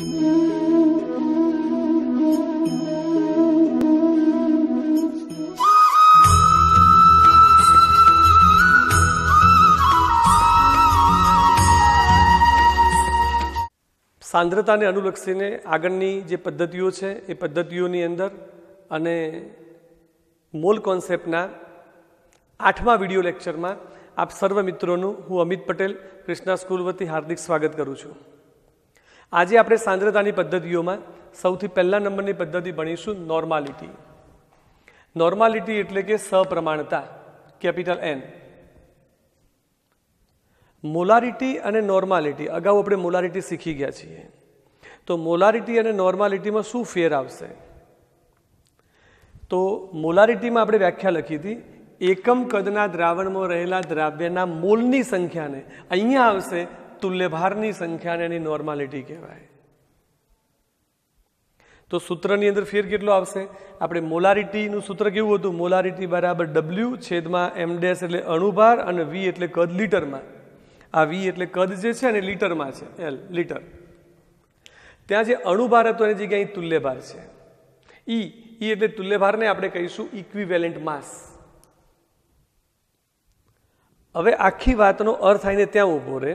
સાંદ્રતાને અનુલક્ષીને આગળની જે પદ્ધતિઓ છે એ પદ્ધતિઓની અંદર અને મોલ કોન્સેપ્ટના આઠમા વિડિયો લેક્ચરમાં આપ સર્વ મિત્રોનું હું અમિત પટેલ કૃષ્ણા સ્કૂલ વતી હાર્દિક સ્વાગત કરું છું આજે આપણે સાંદ્રતાની પદ્ધતિઓમાં સૌથી પહેલા નંબરની પદ્ધતિ ભણીશું નોર્માલિટી નોર્માલિટી એટલે કે સપ્રમાણતા કેપિટલ એન મોલારિટી અને નોર્માલિટી અગાઉ આપણે મોલારિટી શીખી ગયા છીએ તો મોલારિટી અને નોર્માલિટીમાં શું ફેર આવશે તો મોલારિટીમાં આપણે વ્યાખ્યા લખી હતી એકમ કદના દ્રાવણમાં રહેલા દ્રાવ્યના મોલની સંખ્યાને અહીંયા આવશે તુલ્યભારની સંખ્યાને એની નોર્માલિટી કહેવાય તો સૂત્રની અંદર ફેર કેટલો આવશે આપણે મોલારિટીનું સૂત્ર કેવું હતું મોલારિટી બરાબર ડબલ્યુ છેદમાં એમ ડેશ એટલે અણુભાર અને વી એટલે કદ લીટરમાં આ વી એટલે કદ જે છે ને લીટરમાં છે એલ લીટર ત્યાં જે અણુભાર હતો એની જગ્યાએ તુલ્યભાર છે ઈ e, ઈ e એટલે તુલ્યભારને આપણે કહીશું ઇક્વિવેલેન્ટ માસ હવે આખી વાતનો અર્થ આવીને ત્યાં ઉભો રહે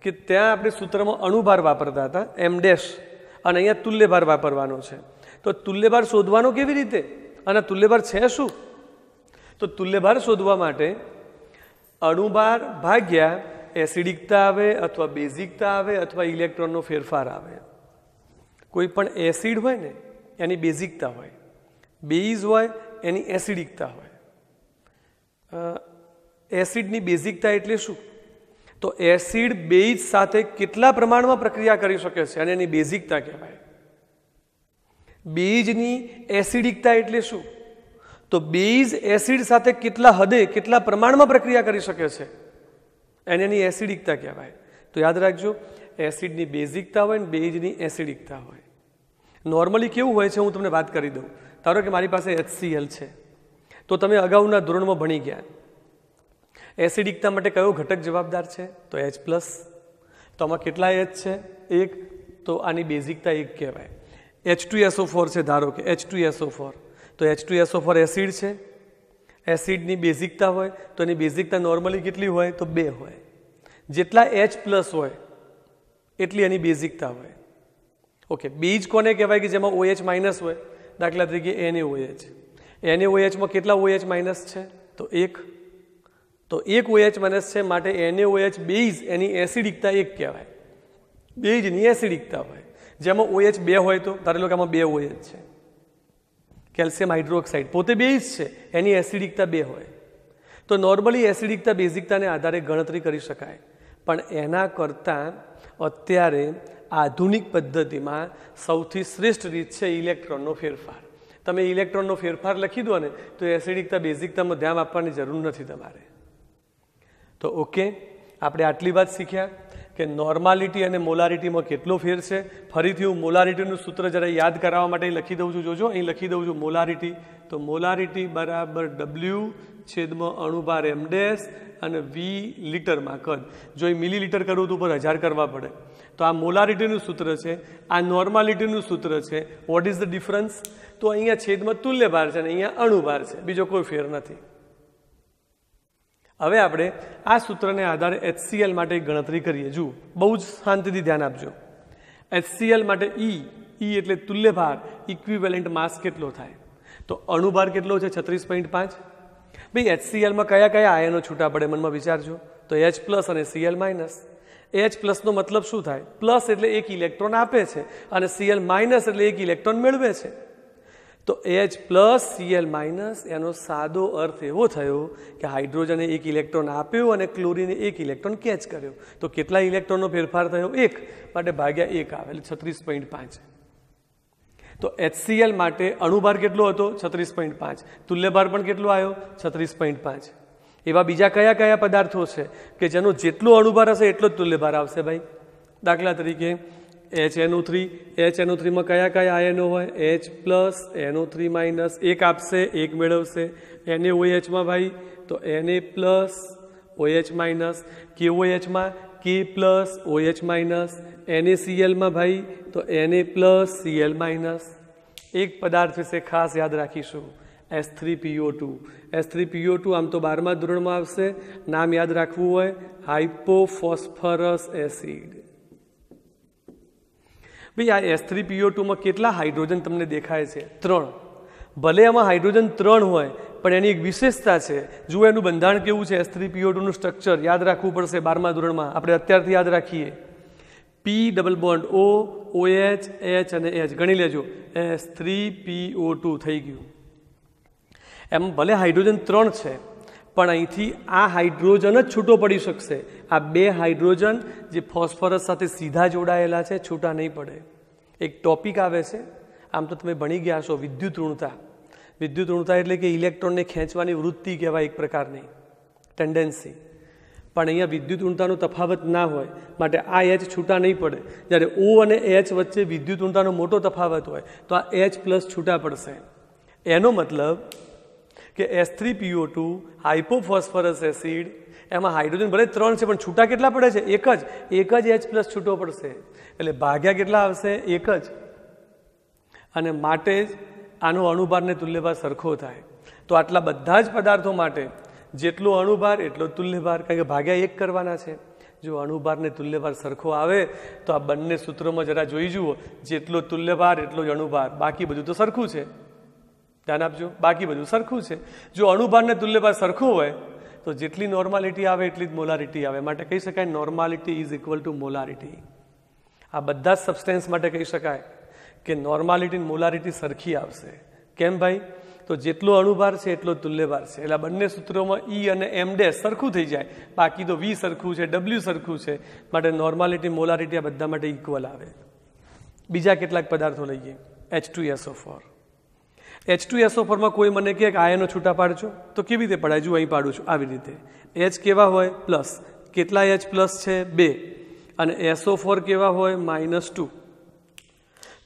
કે ત્યાં આપણે સૂત્રમાં અણુભાર વાપરતા હતા એમ ડેશ અને અહીંયા તુલ્યભાર વાપરવાનો છે તો તુલ્યભાર શોધવાનો કેવી રીતે અને તુલ્યભાર છે શું તો તુલ્યભાર શોધવા માટે અણુભાર ભાગ્યા એસિડિકતા આવે અથવા બેઝિકતા આવે અથવા ઇલેક્ટ્રોનનો ફેરફાર આવે કોઈ પણ એસિડ હોય ને એની બેઝિકતા હોય બેઝ હોય એની એસિડિકતા હોય એસિડની બેઝિકતા એટલે શું તો એસિડ બેઝ સાથે કેટલા પ્રમાણમાં પ્રક્રિયા કરી શકે છે અને એની બેઝિકતા કહેવાય બીજની એસિડિકતા એટલે શું તો બીજ એસિડ સાથે કેટલા હદે કેટલા પ્રમાણમાં પ્રક્રિયા કરી શકે છે એને એની એસિડિકતા કહેવાય તો યાદ રાખજો એસિડની બેઝિકતા હોય ને બેઝની એસિડિકતા હોય નોર્મલી કેવું હોય છે હું તમને વાત કરી દઉં ધારો કે મારી પાસે એચસીએલ છે તો તમે અગાઉના ધોરણમાં ભણી ગયા એસિડિકતા માટે કયો ઘટક જવાબદાર છે તો એચ પ્લસ તો આમાં કેટલા એચ છે એક તો આની બેઝિકતા એક કહેવાય એચ ટુ એસઓ ફોર છે ધારો કે એચ ટુ એસઓ ફોર તો H two SO four acid છે એસિડની બેઝિકતા હોય તો એની બેઝિકતા નોર્મલી કેટલી હોય તો બે હોય જેટલા એચ પ્લસ હોય એટલી એની બેઝિકતા હોય ઓકે બીજ કોને કહેવાય કે જેમાં ઓએચ માઇનસ હોય દાખલા તરીકે એને ઓએચ એને ઓએચમાં કેટલા ઓએચ માઇનસ છે તો એક તો એક ઓએચ માઇનસ છે માટે એને ઓએચ બેઝ એની એસિડિકતા એક કહેવાય બેઝની એસિડિકતા હોય જેમાં ઓએચ બે હોય તો ધારી લો કે આમાં બે ઓએચ છે કેલ્શિયમ હાઇડ્રોક્સાઇડ પોતે બેઝ છે એની એસિડિકતા બે હોય તો નોર્મલી એસિડિકતા બેઝિકતાને આધારે ગણતરી કરી શકાય પણ એના કરતાં અત્યારે આધુનિક પદ્ધતિમાં સૌથી શ્રેષ્ઠ રીત છે ઇલેક્ટ્રોનનો ફેરફાર તમે ઇલેક્ટ્રોનનો ફેરફાર લખી દો ને તો એસિડિકતા બેઝિકતામાં ધ્યાન આપવાની જરૂર નથી તમારે તો ઓકે આપણે આટલી વાત શીખ્યા કે નોર્માલિટી અને મોલારિટીમાં કેટલો ફેર છે ફરીથી હું મોલારિટીનું સૂત્ર જરા યાદ કરાવવા માટે લખી દઉં છું જોજો અહીં લખી દઉં છું મોલારિટી તો મોલારિટી બરાબર ડબલ્યુ છેદમાં અણુભાર એમડેસ અને વી લીટરમાં કદ જો એ મિલી લીટર કરવું તો ઉપર હજાર કરવા પડે તો આ મોલારિટીનું સૂત્ર છે આ નોર્માલિટીનું સૂત્ર છે વોટ ઇઝ ધ ડિફરન્સ તો અહીંયા છેદમાં તુલ્ય ભાર છે અને અહીંયા અણુભાર છે બીજો કોઈ ફેર નથી હવે આપણે આ સૂત્રને આધારે એચસીએલ માટે ગણતરી કરીએ જુઓ બહુ જ શાંતિથી ધ્યાન આપજો એચસીએલ માટે ઈ e, ઈ e એટલે તુલ્ય ભાર ઇક્વિવેલન્ટ માસ કેટલો થાય તો અણુભાર કેટલો છે છત્રીસ પોઈન્ટ પાંચ ભાઈ એચસીએલમાં કયા કયા આયનો છૂટા પડે મનમાં વિચારજો તો એચ પ્લસ અને સીએલ માઇનસ એચ પ્લસનો મતલબ શું થાય પ્લસ એટલે એક ઇલેક્ટ્રોન આપે છે અને સીએલ માઇનસ એટલે એક ઇલેક્ટ્રોન મેળવે છે તો એચ પ્લસ સીએલ માઇનસ એનો સાદો અર્થ એવો થયો કે હાઇડ્રોજને એક ઇલેક્ટ્રોન આપ્યો અને ક્લોરીને એક ઇલેક્ટ્રોન કેચ કર્યો તો કેટલા ઇલેક્ટ્રોનનો ફેરફાર થયો એક માટે ભાગ્યા એક આવે એટલે છત્રીસ પોઈન્ટ પાંચ તો એચસીએલ માટે અણુભાર કેટલો હતો છત્રીસ પોઈન્ટ પાંચ તુલ્યભાર પણ કેટલો આવ્યો છત્રીસ પોઈન્ટ પાંચ એવા બીજા કયા કયા પદાર્થો છે કે જેનો જેટલો અણુભાર હશે એટલો જ તુલ્યભાર આવશે ભાઈ દાખલા તરીકે H NO three H NO three में कया कया आयनो होच प्लस एनओ थ्री माइनस एक आपसे एक मेलवश एन ए एच में भाई तो N A plus OH minus K O H में K plus O H minus N A C L में भाई तो N A plus C L minus एक पदार्थ विषय खास याद रखीशू S three PO two S three PO two आम तो बार धोरण में आम याद रखू हाइपोफोस्फरस एसिड ભાઈ આ એસ થ્રી પીઓ ટુમાં કેટલા હાઇડ્રોજન તમને દેખાય છે ત્રણ ભલે આમાં હાઇડ્રોજન ત્રણ હોય પણ એની એક વિશેષતા છે જુઓ એનું બંધારણ કેવું છે એસ થ્રી પીઓ ટુનું સ્ટ્રક્ચર યાદ રાખવું પડશે બારમા ધોરણમાં આપણે અત્યારથી યાદ રાખીએ P double bond O O H H અને એચ ગણી લેજો એસ થ્રી પીઓ ટુ થઈ ગયું એમ ભલે હાઇડ્રોજન ત્રણ છે પણ અહીંથી આ હાઇડ્રોજન જ છૂટો પડી શકશે આ બે હાઇડ્રોજન જે ફોસ્ફરસ સાથે સીધા જોડાયેલા છે છૂટા નહીં પડે એક ટોપિક આવે છે આમ તો તમે ભણી ગયા છો વિદ્યુત ઋણતા વિદ્યુત ઋણતા એટલે કે ઇલેક્ટ્રોનને ખેંચવાની વૃત્તિ કહેવાય એક પ્રકારની ટેન્ડન્સી પણ અહીંયા વિદ્યુત ઊંડતાનો તફાવત ના હોય માટે આ એચ છૂટા નહીં પડે જ્યારે ઓ અને એચ વચ્ચે વિદ્યુત ઊંડતાનો મોટો તફાવત હોય તો આ એચ પ્લસ છૂટા પડશે એનો મતલબ કે S three PO two hypophosphorous acid એમાં હાઇડ્રોજન ભલે ત્રણ છે પણ છૂટા કેટલા પડે છે એક જ એક જ એચ પ્લસ છૂટો પડશે એટલે ભાગ્યા કેટલા આવશે એક જ અને માટે જ આનો અણુભારને તુલ્યભાર સરખો થાય તો આટલા બધા જ પદાર્થો માટે જેટલો અણુભાર એટલો તુલ્યભાર કારણ કે ભાગ્યા એક કરવાના છે જો અણુભારને તુલ્યભાર સરખો આવે તો આ બંને સૂત્રોમાં જરા જોઈ જુઓ જેટલો તુલ્યભાર એટલો જ અણુભાર બાકી બધું તો સરખું છે ધ્યાન આપજો બાકી બધું સરખું છે જો અણુભારને તુલ્યભાર સરખું હોય તો જેટલી નોર્માલિટી આવે એટલી જ મોલારિટી આવે માટે કહી શકાય normality is equal to molarity આ બધા જ સબસ્ટેન્સ માટે કહી શકાય કે નોર્માલિટી મોલારિટી સરખી આવશે કેમ ભાઈ તો જેટલો અણુભાર છે એટલો તુલ્યભાર છે એટલે બંને સૂત્રોમાં ઈ e અને એમ ડેશ સરખું થઈ જાય બાકી તો વી સરખું છે ડબલ્યુ સરખું છે માટે નોર્માલિટી મોલારિટી આ બધા માટે ઇક્વલ આવે બીજા કેટલાક પદાર્થો લઈએ H two O four H two O ફોરમાં કોઈ મને કહે કે આયનો છૂટા પાડજો તો કેવી રીતે પડાય અહીં પાડું છું આવી રીતે એચ કેવા હોય પ્લસ કેટલા એચ પ્લસ છે બે અને એસઓ ફોર કેવા હોય માઇનસ ટુ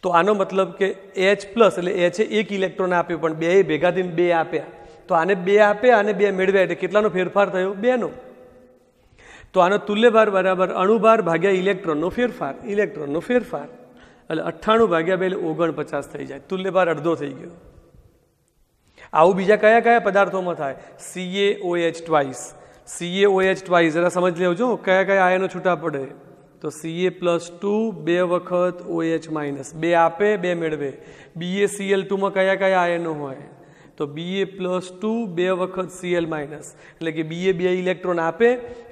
તો આનો મતલબ કે એચ પ્લસ એટલે એચે એક ઇલેક્ટ્રોન આપ્યો પણ બે ભેગા થઈને બે આપ્યા તો આને બે આપ્યા અને બે મેળવ્યા એટલે કેટલાનો ફેરફાર થયો બેનો તો આનો તુલ્યભાર બરાબર અણુભાર ભાગ્યા ઇલેક્ટ્રોનનો ફેરફાર ઇલેક્ટ્રોનનો ફેરફાર એટલે અઠ્ઠાણું ભાગ્યા બે એટલે ઓગણપચાસ થઈ જાય તુલ્યભાર અડધો થઈ ગયો આવું બીજા કયા કયા પદાર્થોમાં થાય CA OH twice CA OH twice જરા સમજી લેવજો કયા કયા આયનો છૂટા પડે તો સીએ પ્લસ ટુ બે વખત ઓએચ માઇનસ બે આપે બે મેળવે બીએ સીએલ ટુમાં કયા કયા આયનો હોય તો બીએ પ્લસ ટુ બે વખત સીએલ માઇનસ એટલે કે બીએ બે ઇલેક્ટ્રોન આપે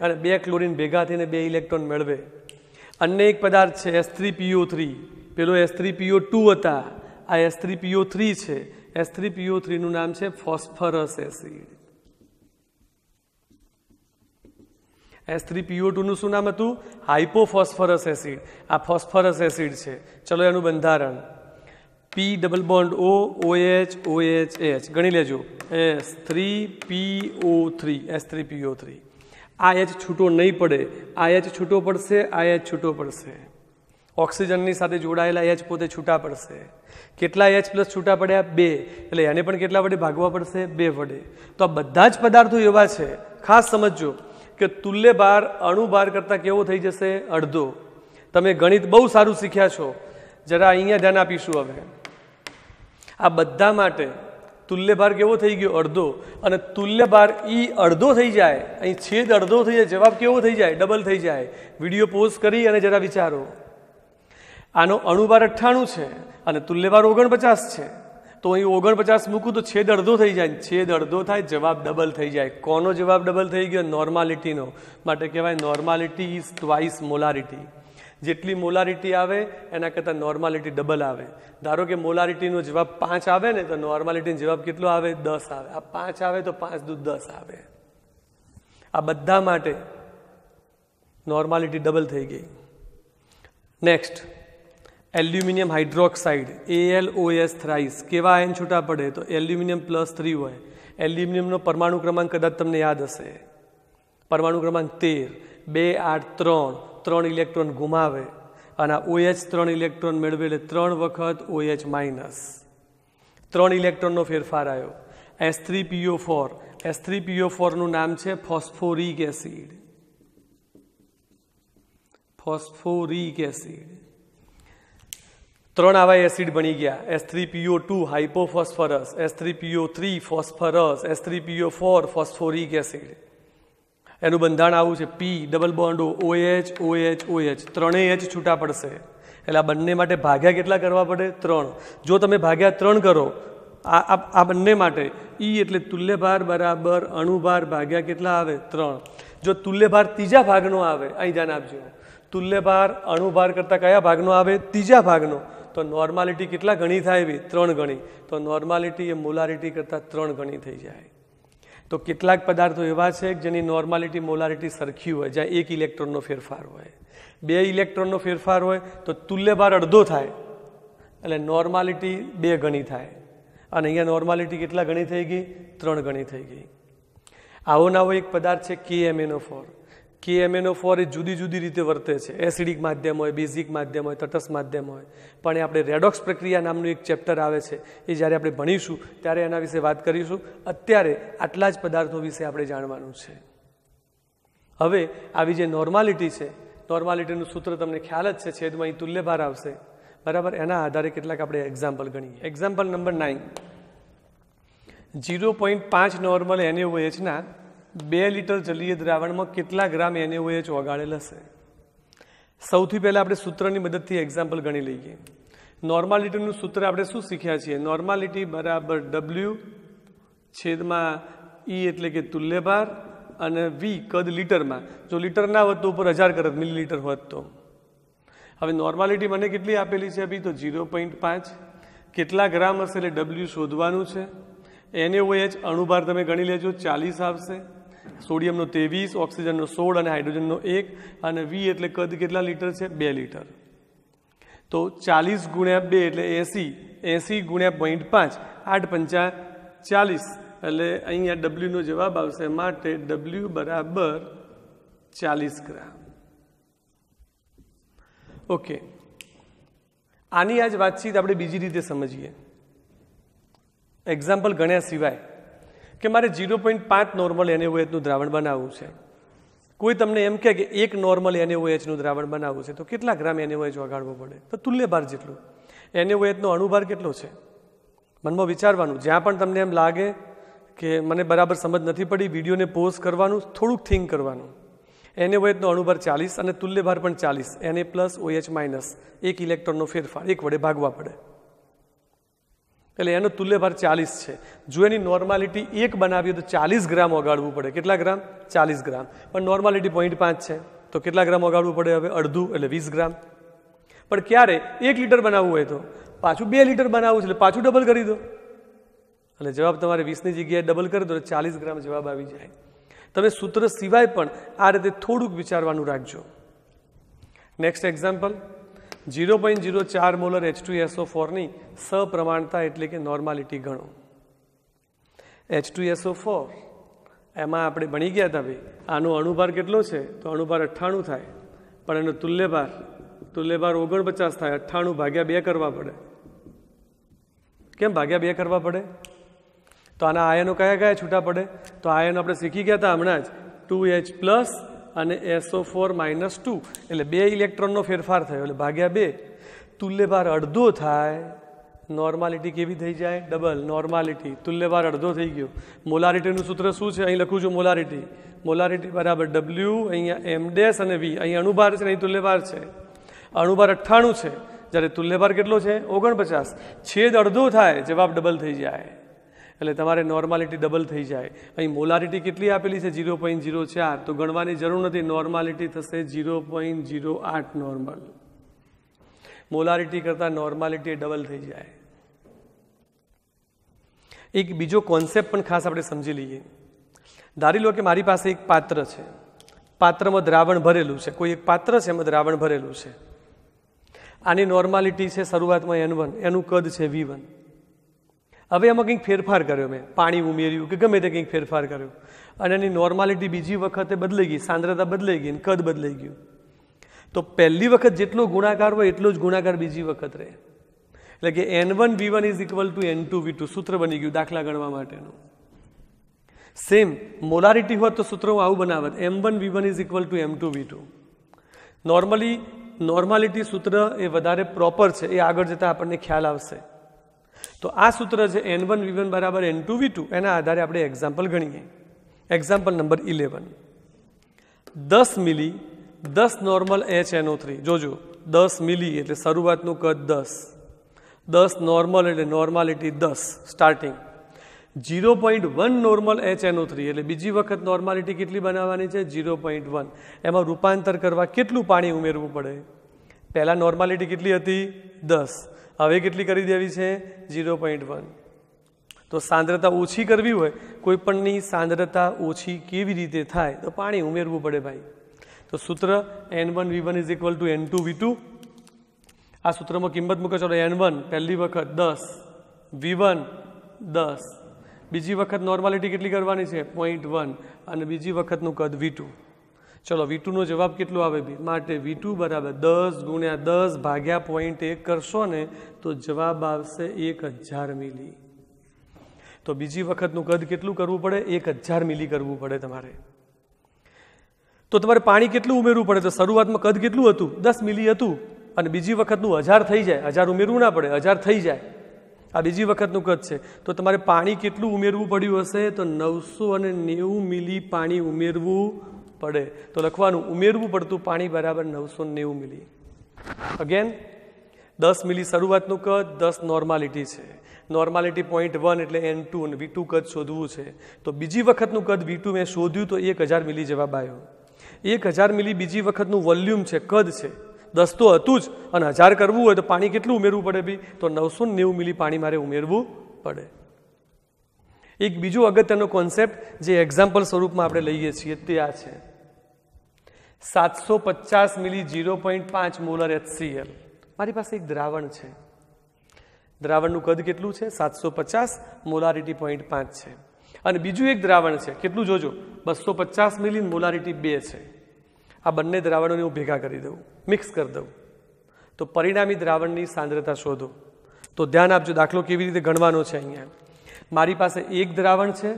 અને બે ક્લોરિન ભેગા થઈને બે ઇલેક્ટ્રોન મેળવે અન્ય એક પદાર્થ છે એસ થ્રી પીઓ થ્રી પેલો એસ થ્રી પીઓ ટુ હતા આ એસ થ્રી પીઓ થ્રી છે એસ થ્રી પીઓ થ્રીનું નામ છે ફોસ્ફરસ એસિડ એસ થ્રી પીઓ ટુનું શું નામ હતું હાઇપોફોસ્ફરસ એસિડ આ ફોસ્ફરસ એસિડ છે ચલો એનું બંધારણ P double bond O OH OH H ગણી લેજો S three P O three S three PO three આ એચ છૂટો નહીં પડે આ એચ છૂટો પડશે આ એચ છૂટો પડશે ઓક્સિજનની સાથે જોડાયેલા એચ પોતે છૂટા પડશે કેટલા એચ પ્લસ છૂટા પડ્યા બે એટલે એને પણ કેટલા વડે ભાગવા પડશે બે વડે તો આ બધા જ પદાર્થો એવા છે ખાસ સમજો કે તુલ્ય ભાર અણુ ભાર કરતાં કેવો થઈ જશે અડધો તમે ગણિત બહુ સારું શીખ્યા છો જરા અહીંયા ધ્યાન આપીશું હવે આ બધા માટે તુલ્ય ભાર કેવો થઈ ગયો અડધો અને તુલ્ય ભાર એ અડધો થઈ જાય અહીં છેદ અડધો થઈ જાય જવાબ કેવો થઈ જાય ડબલ થઈ જાય વિડીયો પોઝ કરી અને જરા વિચારો આનો અણુભાર અઠ્ઠાણું છે અને તુલ્યભાર ઓગણપચાસ છે તો અહીં ઓગણપચાસ મૂકું તો છેદ અડધો થઈ જાય છેદ અડધો થાય જવાબ ડબલ થઈ જાય કોનો જવાબ ડબલ થઈ ગયો નોર્માલિટીનો માટે કહેવાય નોર્માલિટી ઇઝ ટ્વાઇસ મોલારિટી જેટલી મોલારિટી આવે એના કરતાં નોર્માલિટી ડબલ આવે ધારો કે મોલારિટીનો જવાબ પાંચ આવે ને તો નોર્માલિટીનો જવાબ કેટલો આવે દસ આવે આ પાંચ આવે તો પાંચ દૂધ દસ આવે આ બધા માટે નોર્માલિટી ડબલ થઈ ગઈ નેક્સ્ટ એલ્યુમિનિયમ હાઇડ્રોક્સાઇડ એએલઓએસ થ્રાઇસ કેવા આયન છૂટા પડે તો એલ્યુમિનિયમ પ્લસ થ્રી હોય એલ્યુમિનિયમનો પરમાણુ ક્રમાંક કદાચ તમને યાદ હશે પરમાણુ ક્રમાંક તેર બે આઠ ત્રણ ત્રણ ઇલેક્ટ્રોન ગુમાવે અને આ ઓએચ ત્રણ ઇલેક્ટ્રોન મેળવે એટલે ત્રણ વખત ઓએચ માઇનસ ત્રણ ઇલેક્ટ્રોનનો ફેરફાર આવ્યો S three PO four S three PO ફોરનું નામ છે ફોસ્ફોરિક એસિડ ફોસ્ફોરિક એસિડ ત્રણ આવા એસિડ બની ગયા S three PO two hypophosphorous S three PO three phosphorous S three PO four phosphoric acid એનું બંધારણ આવું છે P double bond H O H ત્રણેય એચ છૂટા પડશે એટલે આ બંને માટે ભાગ્યા કેટલા કરવા પડે ત્રણ જો તમે ભાગ્યા ત્રણ કરો આ આ બંને માટે ઈ e એટલે તુલ્યભાર બરાબર અણુભાર ભાગ્યા કેટલા આવે ત્રણ જો તુલ્યભાર ત્રીજા ભાગનો આવે અહીં ધ્યાન આપજો તુલ્યભાર અણુભાર કરતાં કયા ભાગનો આવે ત્રીજા ભાગનો તો નોર્માલિટી કેટલા ગણી થાય એવી ત્રણ ગણી તો નોર્માલિટી એ મોલારિટી કરતાં ત્રણ ગણી થઈ જાય તો કેટલાક પદાર્થો એવા છે કે જેની નોર્માલિટી મોલારિટી સરખી હોય જ્યાં એક ઇલેક્ટ્રોનનો ફેરફાર હોય બે ઇલેક્ટ્રોનનો ફેરફાર હોય તો તુલ્યભાર અડધો થાય એટલે નોર્માલિટી બે ગણી થાય અને અહીંયા નોર્માલિટી કેટલા ગણી થઈ ગઈ ત્રણ ગણી થઈ ગઈ આવો નવો એક પદાર્થ છે કે એમ એનો ફોર કે એમએનઓ ફોર એ જુદી જુદી રીતે વર્તે છે એસિડિક માધ્યમ હોય બેઝિક માધ્યમ હોય તટસ્થ માધ્યમ હોય પણ એ આપણે રેડોક્સ પ્રક્રિયા નામનું એક ચેપ્ટર આવે છે એ જ્યારે આપણે ભણીશું ત્યારે એના વિશે વાત કરીશું અત્યારે આટલા જ પદાર્થો વિશે આપણે જાણવાનું છે હવે આવી જે નોર્માલિટી છે નોર્માલિટીનું સૂત્ર તમને ખ્યાલ જ છે છેદમાં અહીં તુલ્યભાર આવશે બરાબર એના આધારે કેટલાક આપણે એક્ઝામ્પલ ગણીએ example number nine zero point પાંચ નોર્મલ એનએઓ એચના બે લીટર જલીય દ્રાવણમાં કેટલા ગ્રામ એનએઓએ ચોગાડેલ હશે સૌથી પહેલાં આપણે સૂત્રની મદદથી એક્ઝામ્પલ ગણી લઈએ નોર્માલિટીનું સૂત્ર આપણે શું શીખ્યા છીએ નોર્માલિટી બરાબર ડબલ્યુ છેદમાં ઈ e એટલે કે તુલ્યભાર અને વી કદ લીટરમાં જો લીટર ના હોત તો ઉપર હજાર કરત મિલીલીટર હોત તો હવે નોર્માલિટી મને કેટલી આપેલી છે અભી તો ઝીરો પોઈન્ટ પાંચ કેટલા ગ્રામ હશે એટલે ડબલ્યુ શોધવાનું છે એને ઓએચ અણુભાર તમે ગણી લેજો ચાલીસ આવશે સોડિયમનો ત્રેવીસ ઓક્સિજનનો સોળ અને હાઇડ્રોજનનો એક અને વી એટલે કદ કેટલા લીટર છે બે લીટર તો ચાલીસ ગુણ્યા બે એટલે એસી એંસી ગુણ્યા પોઈન્ટ પાંચ આઠ પંચા ચાલીસ એટલે અહીંયા ડબલ્યુનો જવાબ આવશે માટે ડબલ્યુ બરાબર ચાલીસ ગ્રામ ઓકે આની આજ વાતચીત આપણે બીજી રીતે સમજીએ એક્ઝામ્પલ ગણ્યા સિવાય કે મારે ઝીરો પોઈન્ટ પાંચ નોર્મલ એનએઓએચનું દ્રાવણ બનાવવું છે કોઈ તમને એમ કહે કે એક નોર્મલ એનએઓએચનું દ્રાવણ બનાવવું છે તો કેટલા ગ્રામ એનએઓએચ વગાડવો પડે તો તુલ્યભાર જેટલું એનએઓએચનો અણુભાર કેટલો છે મનમાં વિચારવાનું જ્યાં પણ તમને એમ લાગે કે મને બરાબર સમજ નથી પડી વિડીયોને પોઝ કરવાનું થોડુંક થિંક કરવાનું એનએઓએચનો અણુભાર ચાલીસ અને તુલ્યભાર પણ ચાલીસ એને પ્લસ ઓએચ માઇનસ એક ઇલેક્ટ્રોનનો ફેરફાર એક વડે ભાગવા પડે એટલે એનો તુલ્યભાર ચાલીસ છે જો એની નોર્માલિટી એક બનાવીએ તો ચાલીસ ગ્રામ ઓગાળવું પડે કેટલા ગ્રામ ચાલીસ ગ્રામ પણ નોર્માલિટી પોઈન્ટ પાંચ છે તો કેટલા ગ્રામ ઓગાળવું પડે હવે અડધું એટલે વીસ ગ્રામ પણ ક્યારે એક લીટર બનાવવું હોય તો પાછું બે લીટર બનાવવું છે એટલે પાછું ડબલ કરી દો એટલે જવાબ તમારે વીસની જગ્યાએ ડબલ કરી દો એટલે ચાલીસ ગ્રામ જવાબ આવી જાય તમે સૂત્ર સિવાય પણ આ રીતે થોડુંક વિચારવાનું રાખજો next example zero point zero ચાર મોલર એચ ટુ એસઓ ફોરની સપ્રમાણતા એટલે કે નોર્માલિટી ગણો એચ ટુ એસઓ ફોર એમાં આપણે ભણી ગયા હતા ભાઈ આનો અણુભાર કેટલો છે તો અણુભાર અઠ્ઠાણું થાય પણ એનો તુલ્યભાર તુલ્યભાર ઓગણપચાસ થાય અઠ્ઠાણું ભાગ્યા બે કરવા પડે કેમ ભાગ્યા બે કરવા પડે તો આના આયનો કયા કયા છૂટા પડે તો આયનો આપણે શીખી ગયા હતા હમણાં જ ટુ એચ પ્લસ અને એસો ફોર માઇનસ ટુ એટલે બે ઇલેક્ટ્રોનનો ફેરફાર થયો એટલે ભાગ્યા બે તુલ્યભાર અડધો થાય નોર્માલિટી કેવી થઈ જાય ડબલ નોર્માલિટી તુલ્યભાર અડધો થઈ ગયો મોલારિટીનું સૂત્ર શું છે અહીં લખું છું મોલારિટી મોલારિટી બરાબર ડબલ્યુ અહીંયા એમ ડેસ અને વી અહીં અણુભાર છે અહીં તુલ્યભાર છે અણુભાર અઠ્ઠાણું છે જ્યારે તુલ્યભાર કેટલો છે ઓગણપચાસ છેદ અડધો થાય જવાબ ડબલ થઈ જાય એટલે તમારે નોર્માલિટી ડબલ થઈ જાય અહીં મોલારિટી કેટલી આપેલી છે ઝીરો પોઈન્ટ ઝીરો ચાર તો ગણવાની જરૂર નથી નોર્માલિટી થશે ઝીરો પોઈન્ટ ઝીરો આઠ નોર્મલ મોલારિટી કરતાં નોર્માલિટી ડબલ થઈ જાય એક બીજો કોન્સેપ્ટ પણ ખાસ આપણે સમજી લઈએ ધારી લો કે મારી પાસે એક પાત્ર છે પાત્રમાં દ્રાવણ ભરેલું છે કોઈ એક પાત્ર છે એમાં દ્રાવણ ભરેલું છે આની નોર્માલિટી છે શરૂઆતમાં એન વન એનું કદ છે વી વન હવે એમાં કંઈક ફેરફાર કર્યો મેં પાણી ઉમેર્યું કે ગમે તે કંઈક ફેરફાર કર્યો અને એની નોર્માલિટી બીજી વખતે બદલાઈ ગઈ સાંદ્રતા બદલાઈ ગઈ અને કદ બદલાઈ ગયું તો પહેલી વખત જેટલો ગુણાકાર હોય એટલો જ ગુણાકાર બીજી વખત રહે એટલે કે N one V one is equal to N two V two સૂત્ર બની ગયું દાખલા ગણવા માટેનું સેમ મોલારિટી હોત તો સૂત્ર હું આવું બનાવત M one V one is equal to M two V two normally normality સૂત્ર એ વધારે પ્રોપર છે એ આગળ જતાં આપણને ખ્યાલ આવશે તો આ સૂત્ર છે એન વન વી વન બરાબર એન ટુ વી ટુ એના આધારે આપણે એક્ઝામ્પલ ગણીએ એક્ઝામ્પલ નંબર ઇલેવન દસ મિલી દસ નોર્મલ એચ એનો થ્રી જોજો દસ મિલી એટલે શરૂઆતનું કદ દસ દસ નોર્મલ એટલે નોર્માલિટી દસ starting zero point one normal H NO three એટલે બીજી વખત નોર્માલિટી કેટલી બનાવવાની છે જીરો પોઈન્ટ વન એમાં રૂપાંતર કરવા કેટલું પાણી ઉમેરવું પડે પહેલાં નોર્માલિટી કેટલી હતી દસ હવે કેટલી કરી દેવી છે ઝીરો પોઈન્ટ વન તો સાંદ્રતા ઓછી કરવી હોય કોઈપણની સાંદ્રતા ઓછી કેવી રીતે થાય તો પાણી ઉમેરવું પડે ભાઈ તો સૂત્ર N one V one is equal to N two V two આ સૂત્રમાં કિંમત મૂકે ચાલો એન વન પહેલી વખત દસ વી વન દસ બીજી વખત નોર્માલિટી કેટલી કરવાની છે પોઈન્ટ વન અને બીજી વખતનું કદ વી ટુ ચલો વીટુનો જવાબ કેટલો આવે બી માટે વીટુ બરાબર દસ ગુણ્યા દસ ભાગ્યા પોઈન્ટ એક કરશો ને તો જવાબ આવશે એક હજાર મિલી તો બીજી વખતનું કદ કેટલું કરવું પડે એક હજાર મિલી કરવું પડે તમારે તો તમારે પાણી કેટલું ઉમેરવું પડે તો શરૂઆતમાં કદ કેટલું હતું દસ મિલી હતું અને બીજી વખતનું હજાર થઈ જાય હજાર ઉમેરવું ના પડે હજાર થઈ જાય આ બીજી વખતનું કદ છે તો તમારે પાણી કેટલું ઉમેરવું પડ્યું હશે તો નવસો અને નેવું મિલી પાણી ઉમેરવું પડે તો લખવાનું ઉમેરવું પડતું પાણી બરાબર નવસો નેવું મિલી અગેન દસ મિલી શરૂઆતનું કદ દસ નોર્માલિટી છે નોર્માલિટી પોઈન્ટ વન એટલે એન ટુ અને વી ટુ કદ શોધવું છે તો બીજી વખતનું કદ વી ટુ મેં શોધ્યું તો એક હજાર મિલી જવાબ આવ્યો એક હજાર મિલી બીજી વખતનું વોલ્યુમ છે કદ છે દસ તો હતું જ અને હજાર કરવું હોય તો પાણી કેટલું ઉમેરવું પડે બી તો નવસો નેવું મિલી પાણી મારે ઉમેરવું પડે એક બીજો અગત્યનો કોન્સેપ્ટ જે એક્ઝામ્પલ સ્વરૂપમાં આપણે લઈએ છીએ તે આ છે સાતસો પચાસ મિલી જીરો પોઈન્ટ પાંચ મોલર એચસીએલ મારી પાસે એક દ્રાવણ છે દ્રાવણનું કદ કેટલું છે સાતસો પચાસ મોલારિટી પોઈન્ટ પાંચ છે અને બીજું એક દ્રાવણ છે કેટલું જોજો બસો પચાસ મિલી મોલારિટી બે છે આ બંને દ્રાવણોને હું ભેગા કરી દઉં મિક્સ કરી દઉં તો પરિણામી દ્રાવણની સાંદ્રતા શોધો તો ધ્યાન આપજો દાખલો કેવી રીતે ગણવાનો છે અહીંયા મારી પાસે એક દ્રાવણ છે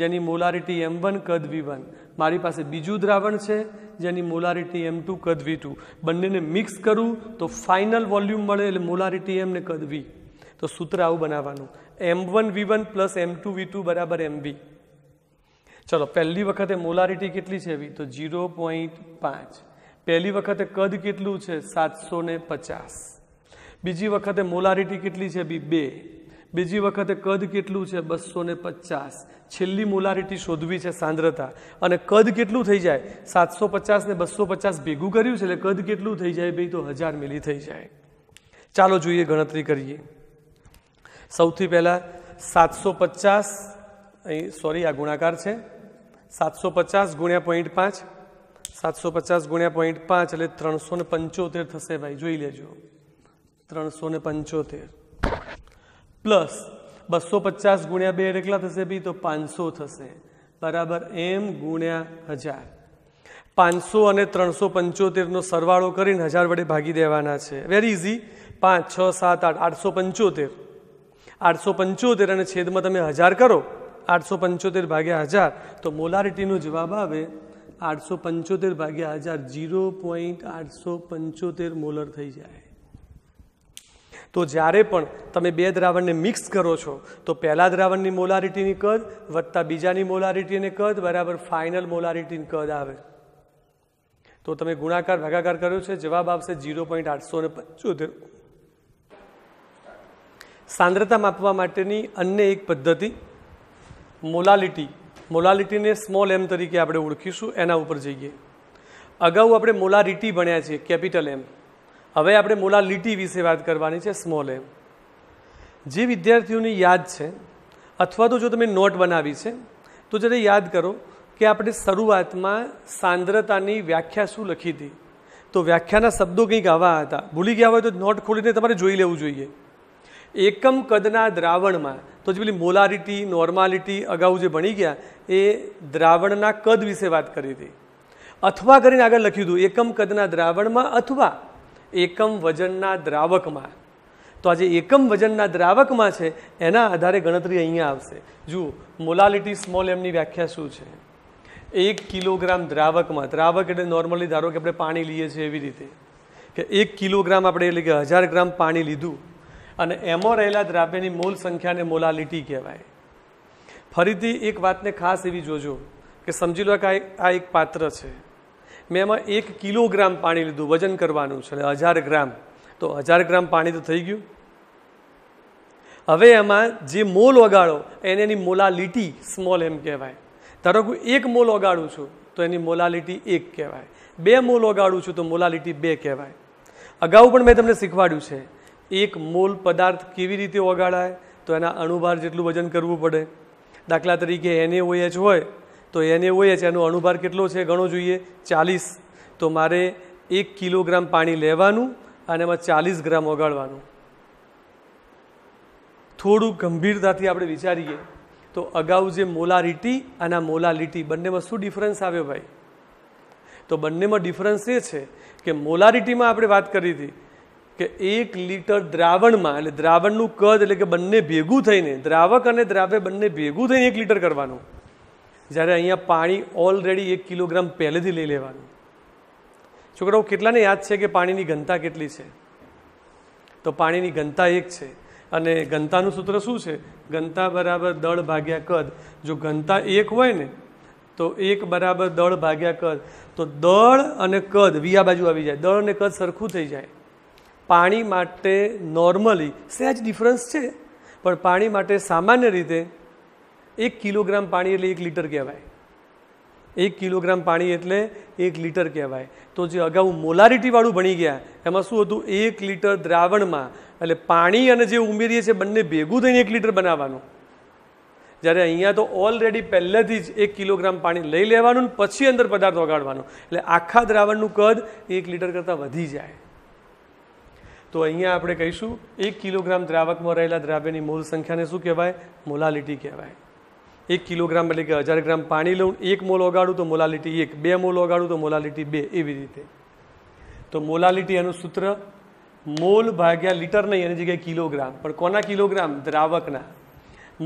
જેની મોલારિટી એમ વન કદ વી વન મારી પાસે બીજું દ્રાવણ છે જેની મોલારિટી એમ ટુ કદ વી ટુ બંનેને મિક્સ કરું તો ફાઇનલ વોલ્યુમ મળે એટલે મોલારિટી એમ ને કદ વી તો સૂત્ર આવું બનાવવાનું M one V one plus M two V two બરાબર એમ વી ચલો પહેલી વખતે મોલારિટી કેટલી છે એવી તો ઝીરો પોઈન્ટ પાંચ પહેલી વખતે કદ કેટલું છે સાતસો ને પચાસ બીજી વખતે મોલારિટી કેટલી છે બી બે બીજી વખતે કદ કેટલું છે બસો ને પચાસ છેલ્લી મોલારિટી શોધવી છે સાંદ્રતા અને કદ કેટલું થઈ જાય સાતસો પચાસ ને બસો પચાસ ભેગું કર્યું છે એટલે કદ કેટલું થઈ જાય ભાઈ તો હજાર મિલી થઈ જાય ચાલો જોઈએ ગણતરી કરીએ સૌથી પહેલાં સાતસો પચાસ અહીં સોરી આ ગુણાકાર છે સાતસો પચાસ ગુણ્યા પોઈન્ટ પાંચ સાતસો પચાસ ગુણ્યા પોઈન્ટ પાંચ એટલે ત્રણસો ને પંચોતેર થશે ભાઈ જોઈ લેજો ત્રણસો ને પંચોતેર પ્લસ બસો પચાસ ગુણ્યા બે કેટલા થશે બી તો પાંચસો થશે બરાબર એમ ગુણ્યા હજાર પાંચસો અને ત્રણસો પંચોતેરનો સરવાળો કરીને હજાર વડે ભાગી દેવાના છે વેરી ઇઝી પાંચ છ સાત આઠ આઠસો પંચોતેર આઠસો પંચોતેર અને છેદમાં તમે હજાર કરો આઠસો પંચોતેર ભાગ્યા હજાર તો મોલારિટીનો જવાબ આવે આઠસો પંચોતેર ભાગ્યા હજાર જીરો પોઈન્ટ આઠસો પંચોતેર મોલર થઈ જાય તો જ્યારે પણ તમે બે દ્રાવણને મિક્સ કરો છો તો પહેલા દ્રાવણની મોલારિટીની કદ વધતા બીજાની મોલારિટીની કદ બરાબર ફાઇનલ મોલારિટીની કદ આવે તો તમે ગુણાકાર ભાગાકાર કર્યો છે જવાબ આવશે ઝીરો પોઈન્ટ આઠસો ને પંચોતેર સાંદ્રતા માપવા માટેની અન્ય એક પદ્ધતિ મોલાલિટી મોલાલિટીને સ્મોલ એમ તરીકે આપણે ઓળખીશું એના ઉપર જઈએ અગાઉ આપણે મોલારિટી ભણ્યા છીએ કેપિટલ એમ હવે આપણે મોલાલિટી વિશે વાત કરવાની છે સ્મોલ એમ જે વિદ્યાર્થીઓની યાદ છે અથવા તો જો તમે નોટ બનાવી છે તો જરા યાદ કરો કે આપણે શરૂઆતમાં સાંદ્રતાની વ્યાખ્યા શું લખી હતી તો વ્યાખ્યાના શબ્દો કંઈક આવા હતા ભૂલી ગયા હોય તો નોટ ખોલીને તમારે જોઈ લેવું જોઈએ એકમ કદના દ્રાવણમાં તો જે પેલી મોલારિટી નોર્માલિટી અગાઉ જે ભણી ગયા એ દ્રાવણના કદ વિશે વાત કરી હતી અથવા કરીને આગળ લખ્યું હતું એકમ કદના દ્રાવણમાં અથવા એકમ વજનના દ્રાવકમાં તો આજે એકમ વજનના દ્રાવકમાં છે એના આધારે ગણતરી અહીંયા આવશે જુઓ મોલાલિટી સ્મોલ એમની વ્યાખ્યા શું છે એક કિલોગ્રામ દ્રાવકમાં દ્રાવક એટલે નોર્મલી ધારો કે આપણે પાણી લઈએ છીએ એવી રીતે કે એક કિલોગ્રામ આપણે એટલે કે હજાર ગ્રામ પાણી લીધું અને એમાં રહેલા દ્રાવ્યની મોલ સંખ્યાને મોલાલિટી કહેવાય ફરીથી એક વાતને ખાસ એવી જોજો કે સમજી લો કે આ એક પાત્ર છે મેં એમાં એક કિલોગ્રામ પાણી લીધું વજન કરવાનું છે હજાર ગ્રામ તો હજાર ગ્રામ પાણી તો થઈ ગયું હવે એમાં જે મોલ વગાડો એને એની મોલાલિટી સ્મોલ એમ કહેવાય ધારો કે એક મોલ વગાડું છું તો એની મોલાલિટી એક કહેવાય બે મોલ વગાડું છું તો મોલાલિટી બે કહેવાય અગાઉ પણ મેં તમને શીખવાડ્યું છે એક મોલ પદાર્થ કેવી રીતે વગાડાય તો એના અણુભાર જેટલું વજન કરવું પડે દાખલા તરીકે એને હોય હોય તો એને હોય છે એનો અણુભાર કેટલો છે ઘણો જોઈએ ચાલીસ તો મારે એક કિલોગ્રામ પાણી લેવાનું અને એમાં ચાલીસ ગ્રામ ઓગાળવાનું થોડું ગંભીરતાથી આપણે વિચારીએ તો અગાઉ જે મોલારિટી અને મોલાલિટી બંનેમાં શું ડિફરન્સ આવ્યો ભાઈ તો બંનેમાં ડિફરન્સ એ છે કે મોલારિટીમાં આપણે વાત કરી હતી કે એક લીટર દ્રાવણમાં એટલે દ્રાવણનું કદ એટલે કે બંને ભેગું થઈને દ્રાવક અને દ્રાવ્ય બંને ભેગું થઈને એક લીટર કરવાનું જ્યારે અહીંયા પાણી ઓલરેડી એક કિલોગ્રામ પહેલેથી લઈ લેવાનું છોકરાઓ કેટલાને યાદ છે કે પાણીની ઘનતા કેટલી છે તો પાણીની ઘનતા એક છે અને ઘનતાનું સૂત્ર શું છે ઘનતા બરાબર દળ ભાગ્યા કદ જો ઘનતા એક હોય ને તો એક બરાબર દળ ભાગ્યા કદ તો દળ અને કદ વિયા બાજુ આવી જાય દળ અને કદ સરખું થઈ જાય પાણી માટે નોર્મલી સહેજ ડિફરન્સ છે પણ પાણી માટે સામાન્ય રીતે એક કિલોગ્રામ પાણી એટલે એક લીટર કહેવાય એક કિલોગ્રામ પાણી એટલે એક લીટર કહેવાય તો જે અગાઉ મોલારિટીવાળું ભણી ગયા એમાં શું હતું એક લીટર દ્રાવણમાં એટલે પાણી અને જે ઉમેરીએ છીએ બંને ભેગું થઈને એક લીટર બનાવવાનું જ્યારે અહીંયા તો ઓલરેડી પહેલેથી જ એક કિલોગ્રામ પાણી લઈ લેવાનું પછી અંદર પદાર્થ ઓગાળવાનો એટલે આખા દ્રાવણનું કદ એક લીટર કરતાં વધી જાય તો અહીંયા આપણે કહીશું એક કિલોગ્રામ દ્રાવકમાં રહેલા દ્રાવ્યની મૂળ સંખ્યાને શું કહેવાય મોલાલિટી કહેવાય એક કિલોગ્રામ એટલે કે હજાર ગ્રામ પાણી લઉં એક મોલ ઓગાડું તો મોલાલિટી એક બે મોલ ઓગાડું તો મોલાલિટી બે એવી રીતે તો મોલાલિટી એનું સૂત્ર મોલ ભાગ્યા લીટર નહીં એની જગ્યાએ કિલોગ્રામ પણ કોના કિલોગ્રામ દ્રાવકના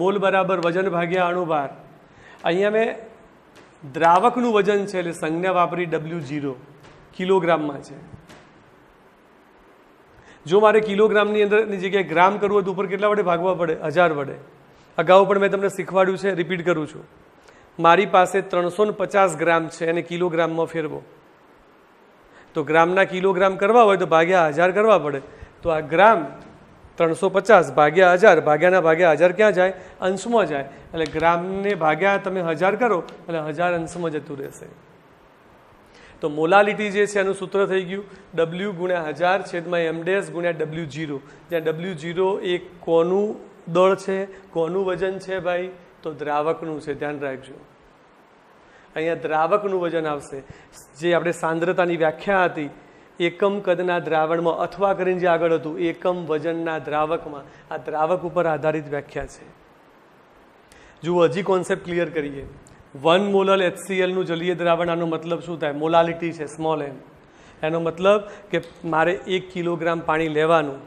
મોલ બરાબર વજન ભાગ્યા અણુભાર અહીંયા મેં દ્રાવકનું વજન છે એટલે સંજ્ઞા વાપરી ડબલ્યુ જીરો કિલોગ્રામમાં છે જો મારે કિલોગ્રામની અંદરની જગ્યાએ ગ્રામ કરવું હોય તો ઉપર કેટલા વડે ભાગવા પડે હજાર વડે અગાઉ પણ મેં તમને શીખવાડ્યું છે રિપીટ કરું છું મારી પાસે ત્રણસો પચાસ ગ્રામ છે એને કિલોગ્રામમાં ફેરવો તો ગ્રામના કિલોગ્રામ કરવા હોય તો ભાગ્યા હજાર કરવા પડે તો આ ગ્રામ ત્રણસો પચાસ ભાગ્યા હજાર ભાગ્યાના ભાગ્યા હજાર ક્યાં જાય અંશમાં જાય એટલે ગ્રામને ભાગ્યા તમે હજાર કરો એટલે હજાર અંશમાં જતું રહેશે તો મોલાલિટી જે છે એનું સૂત્ર થઈ ગયું ડબલ્યુ ગુણ્યા હજાર છેદમાં એમડેસ ગુણ્યા ડબલ્યુ જીરો જ્યાં ડબલ્યુ જીરો એ કોનું દળ છે કોનું વજન છે ભાઈ તો દ્રાવકનું છે ધ્યાન રાખજો અહીંયા દ્રાવકનું વજન આવશે જે આપણે સાંદ્રતાની વ્યાખ્યા હતી એકમ કદના દ્રાવણમાં અથવા કરીને જે આગળ હતું એકમ વજનના દ્રાવકમાં આ દ્રાવક ઉપર આધારિત વ્યાખ્યા છે જુઓ હજી કોન્સેપ્ટ ક્લિયર કરીએ વન મોલલ એચસીએલનું જલીય દ્રાવણ આનો મતલબ શું થાય મોલાલિટી છે સ્મોલ એમ એનો મતલબ કે મારે એક કિલોગ્રામ પાણી લેવાનું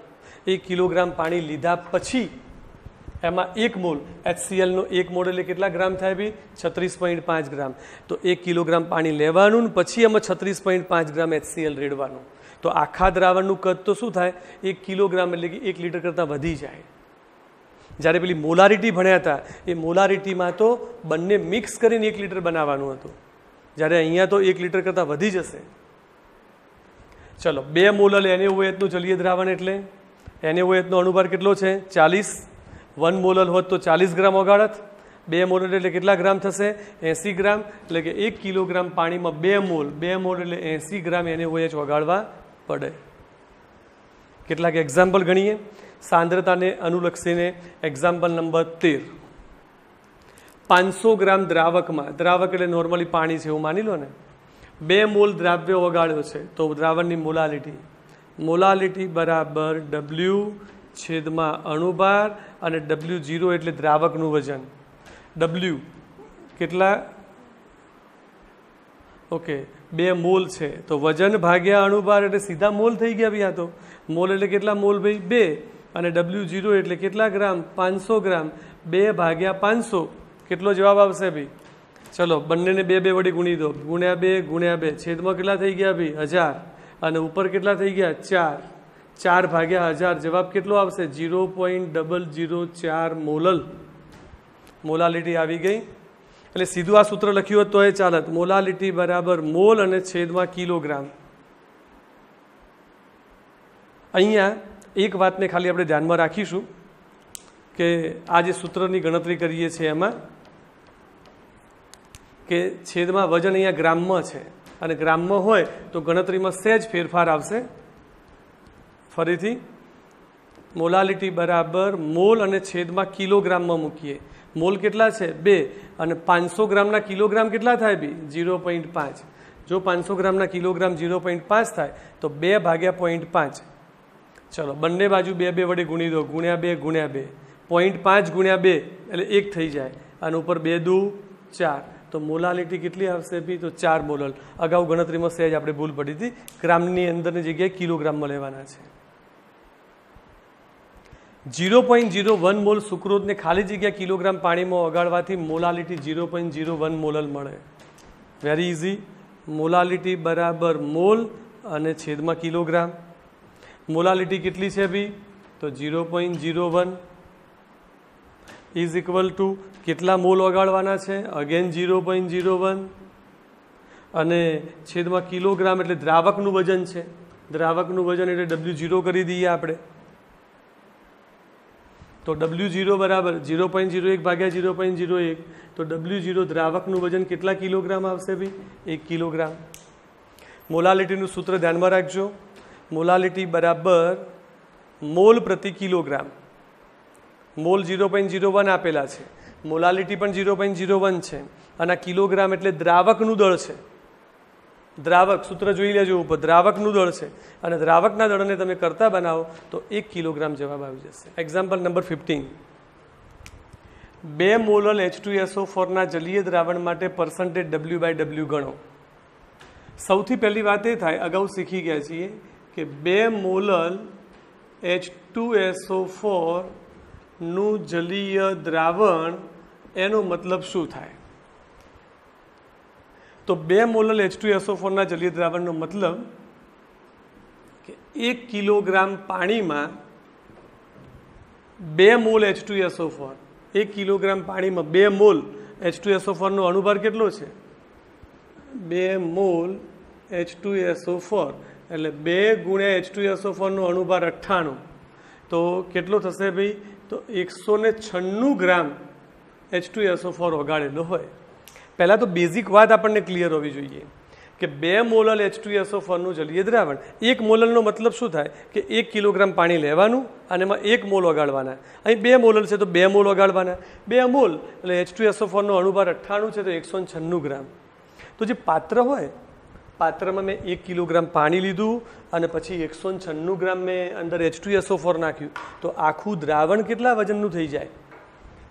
એક કિલોગ્રામ પાણી લીધા પછી એમાં એક મોલ એચસીએલનો એક મોલ એટલે કેટલા ગ્રામ થાય બી છત્રીસ પોઈન્ટ પાંચ ગ્રામ તો એક કિલોગ્રામ પાણી લેવાનું પછી એમાં છત્રીસ પોઈન્ટ પાંચ ગ્રામ એચસીએલ રેડવાનું તો આખા દ્રાવણનું કદ તો શું થાય એક કિલોગ્રામ એટલે કે એક લીટર કરતાં વધી જાય જ્યારે પેલી મોલારિટી ભણ્યા હતા એ મોલારિટીમાં તો બંને મિક્સ કરીને એક લીટર બનાવવાનું હતું જ્યારે અહીંયા તો એક લીટર કરતાં વધી જશે ચલો બે મોલલ એને ઓએતનું જલીય દ્રાવણ એટલે એને ઓએતનો અણુભાર કેટલો છે ચાલીસ વન મોલલ હોત તો ચાલીસ ગ્રામ ઓગાળત બે મોલ એટલે કેટલા ગ્રામ થશે એંસી ગ્રામ એટલે કે એક કિલોગ્રામ પાણીમાં બે મોલ બે મોલ એટલે એંસી ગ્રામ એને જ OH ઓગાળવા પડે કેટલાક એક્ઝામ્પલ ગણીએ સાંદ્રતાને અનુલક્ષીને એક્ઝામ્પલ નંબર તેર પાંચસો ગ્રામ દ્રાવકમાં દ્રાવક એટલે નોર્મલી પાણી છે એવું માની લો ને બે મોલ દ્રાવ્ય ઓગાળ્યો છે તો દ્રાવણની મોલાલિટી મોલાલિટી બરાબર ડબલ્યુ છેદમાં અણુભાર અને ડબલ્યુ જીરો એટલે દ્રાવકનું વજન ડબલ્યુ કેટલા ઓકે બે મોલ છે તો વજન ભાગ્યા અણુભાર એટલે સીધા મોલ થઈ ગયા ભાઈ આ તો મોલ એટલે કેટલા મોલ ભાઈ બે અને ડબલ્યુ જીરો એટલે કેટલા ગ્રામ પાંચસો ગ્રામ બે ભાગ્યા પાંચસો કેટલો જવાબ આવશે ભાઈ ચલો બંનેને બે બે વડી ગુણી દો ગુણ્યા બે ગુણ્યા બે છેદમાં કેટલા થઈ ગયા ભાઈ હજાર અને ઉપર કેટલા થઈ ગયા ચાર ચાર ભાગ્યા હજાર જવાબ કેટલો આવશે ઝીરો પોઈન્ટ ડબલ ઝીરો ચાર મોલલ મોલાલિટી આવી ગઈ એટલે સીધું આ સૂત્ર લખ્યું હોત તો એ ચાલત મોલાલિટી બરાબર મોલ અને છેદમાં કિલોગ્રામ અહીંયા એક વાતને ખાલી આપણે ધ્યાનમાં રાખીશું કે આ જે સૂત્રની ગણતરી કરીએ છીએ એમાં કે છેદમાં વજન અહીંયા ગ્રામમાં છે અને ગ્રામમાં હોય તો ગણતરીમાં સહેજ ફેરફાર આવશે ફરીથી મોલાલિટી બરાબર મોલ અને છેદમાં કિલોગ્રામમાં મૂકીએ મોલ કેટલા છે બે અને પાંચસો ગ્રામના કિલોગ્રામ કેટલા થાય બી ઝીરો પોઈન્ટ પાંચ જો પાંચસો ગ્રામના કિલોગ્રામ ઝીરો પોઈન્ટ પાંચ થાય તો બે ભાગ્યા પોઈન્ટ પાંચ ચલો બંને બાજુ બે બે વડે ગુણી દો ગુણ્યા બે ગુણ્યા બે પોઈન્ટ પાંચ ગુણ્યા બે એટલે એક થઈ જાય અને ઉપર બે દુ ચાર તો મોલાલિટી કેટલી આવશે બી તો ચાર મોલલ અગાઉ ગણતરીમાં સહેજ આપણે ભૂલ પડી હતી ગ્રામની અંદરની જગ્યાએ કિલોગ્રામમાં લેવાના છે zero point zero one mole સુક્રોજને ખાલી જગ્યા કિલોગ્રામ પાણીમાં ઓગાળવાથી molality zero point zero one molal મળે વેરી ઇઝી મોલાલિટી બરાબર મોલ અને છેદમાં કિલોગ્રામ મોલાલિટી કેટલી છે બી તો zero point zero one is equal to કેટલા મોલ ઓગાળવાના છે again zero point zero one અને છેદમાં કિલોગ્રામ એટલે દ્રાવકનું વજન છે દ્રાવકનું વજન એટલે ડબલ્યુ ઝીરો કરી દઈએ આપણે તો ડબલ્યુ ઝીરો બરાબર ઝીરો પોઈન્ટ ઝીરો એક ભાગ્યા ઝીરો પોઈન્ટ જીરો એક તો ડબલ્યુ ઝીરો દ્રાવકનું વજન કેટલા કિલોગ્રામ આવશે ભાઈ એક કિલોગ્રામ મોલાલિટીનું સૂત્ર ધ્યાનમાં રાખજો મોલાલિટી બરાબર મોલ પ્રતિ kilogram mole zero point zero one આપેલા છે મોલાલિટી પણ ઝીરો પોઈન્ટ ઝીરો વન છે અને કિલોગ્રામ એટલે દ્રાવકનું દળ છે દ્રાવક સૂત્ર જોઈ લેજો ઉપર દ્રાવકનું દળ છે અને દ્રાવકના દળને તમે કરતા બનાવો તો એક કિલોગ્રામ જવાબ આવી જશે એક્ઝામ્પલ નંબર ફિફ્ટીન બે મોલલ એચ ટુ એસઓ ફોરના જલીય દ્રાવણ માટે પર્સન્ટેજ ડબલ્યુ બાય ડબલ્યુ ગણો સૌથી પહેલી વાત એ થાય અગાઉ શીખી ગયા છીએ કે બે મોલલ એચ ટુ એસઓ ફોરનું જલીય દ્રાવણ એનો મતલબ શું થાય તો બે મોલલ એચ ટુ એસઓ ફોરના જલીય દ્રાવણનો મતલબ કે એક કિલોગ્રામ પાણીમાં બે મોલ એચ ટુ એસઓ એક કિલોગ્રામ પાણીમાં બે મોલ એચ ટુ એસઓ અણુભાર કેટલો છે બે મોલ એચ ટુ એસઓ એટલે બે ગુણ્યા એચ ટુ એસઓ અણુભાર અઠ્ઠાણું તો કેટલો થશે ભાઈ તો એકસો ને છન્નું gram H two SO four ઓગાળેલો હોય પહેલાં તો બેઝિક વાત આપણને ક્લિયર હોવી જોઈએ કે બે મોલલ એચ ટુ એસઓ ફોરનું જલીય દ્રાવણ એક મોલલનો મતલબ શું થાય કે એક કિલોગ્રામ પાણી લેવાનું અને એમાં એક મોલ ઓગાળવાના અહીં બે મોલલ છે તો બે મોલ ઓગાળવાના બે મોલ એટલે એચ ટુ એસઓ ફોરનો અણુભાર અઠ્ઠાણું છે તો એકસો છન્નું ગ્રામ તો જે પાત્ર હોય પાત્રમાં મેં એક કિલોગ્રામ પાણી લીધું અને પછી એકસો છન્નું ગ્રામ મેં અંદર એચ ટુ એસઓ ફોર નાખ્યું તો આખું દ્રાવણ કેટલા વજનનું થઈ જાય